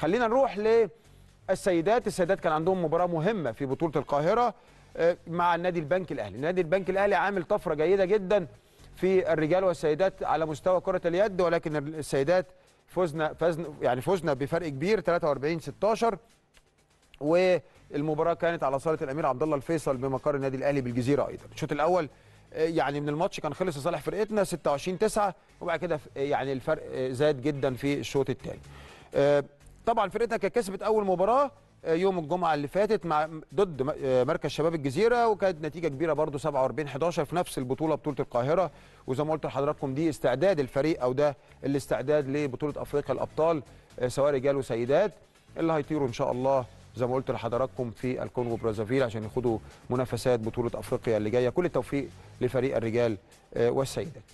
خلينا نروح للسيدات السيدات كان عندهم مباراه مهمه في بطوله القاهره آه، مع النادي البنك الاهلي النادي البنك الاهلي عامل طفره جيده جدا في الرجال والسيدات على مستوى كره اليد ولكن السيدات فزنا فزنا يعني فزنا بفرق كبير 43 16 والمباراه كانت على صاله الامير عبد الله الفيصل بمقر النادي الاهلي بالجزيره ايضا الشوط الاول آه، يعني من الماتش كان خلص لصالح فرقتنا 26 9 وبعد كده آه، يعني الفرق زاد جدا في الشوط الثاني طبعا فرقتها كانت كسبت اول مباراه آه، يوم الجمعه اللي فاتت مع ضد آه، مركز شباب الجزيره وكانت نتيجه كبيره برضو 47 11 في نفس البطوله بطوله القاهره وزي ما قلت لحضراتكم دي استعداد الفريق او ده الاستعداد لبطوله افريقيا الابطال آه، سواء رجال وسيدات اللي هيطيروا ان شاء الله زي ما قلت لحضراتكم في الكونغو برازافيل عشان يخوضوا منافسات بطوله افريقيا اللي جايه كل التوفيق لفريق الرجال والسيدات